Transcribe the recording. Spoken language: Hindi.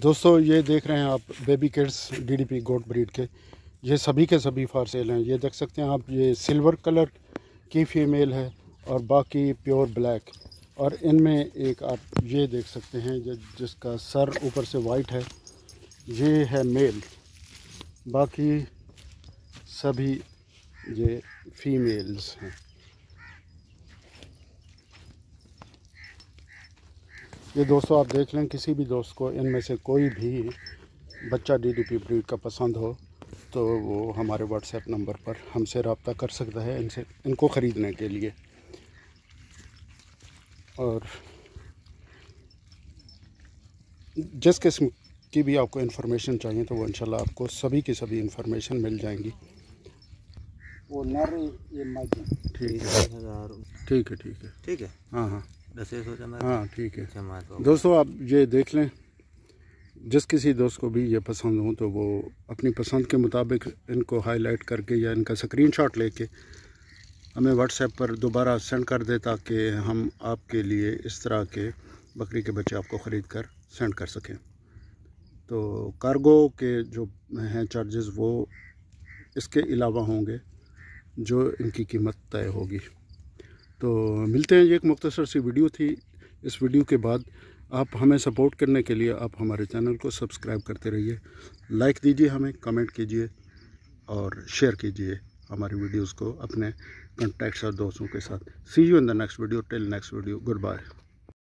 दोस्तों ये देख रहे हैं आप baby kids DDP goat breed के ये सभी के सभी फार सेल हैं ये देख सकते हैं आप ये सिल्वर कलर की फीमेल है और बाकी प्योर ब्लैक और इनमें एक आप ये देख सकते हैं जिसका सर ऊपर से वाइट है ये है मेल बाकी सभी ये फीमेल्स हैं ये दोस्तों आप देख लें किसी भी दोस्त को इनमें से कोई भी बच्चा डी डी पी ब्रीड का पसंद हो तो वो हमारे व्हाट्सएप नंबर पर हमसे रबता कर सकता है इनसे इनको ख़रीदने के लिए और जिस किस्म की भी आपको इन्फॉर्मेशन चाहिए तो वो इंशाल्लाह आपको सभी की सभी इन्फॉर्मेशन मिल जाएंगी वो नर ये ठीक है ठीक है ठीक है ठीक है हाँ हाँ हाँ ठीक है दोस्तों आप ये देख लें जिस किसी दोस्त को भी ये पसंद हो तो वो अपनी पसंद के मुताबिक इनको हाईलाइट करके या इनका स्क्रीनशॉट लेके हमें व्हाट्सएप पर दोबारा सेंड कर दे ताकि हम आपके लिए इस तरह के बकरी के बच्चे आपको ख़रीद कर सेंड कर सकें तो कार्गो के जो हैं चार्जेस वो इसके अलावा होंगे जो इनकी कीमत तय होगी तो मिलते हैं ये एक मुख्तसर सी वीडियो थी इस वीडियो के बाद आप हमें सपोर्ट करने के लिए आप हमारे चैनल को सब्सक्राइब करते रहिए लाइक दीजिए हमें कमेंट कीजिए और शेयर कीजिए हमारी वीडियोस को अपने कॉन्टैक्ट्स और दोस्तों के साथ see you in the next video till next video good bye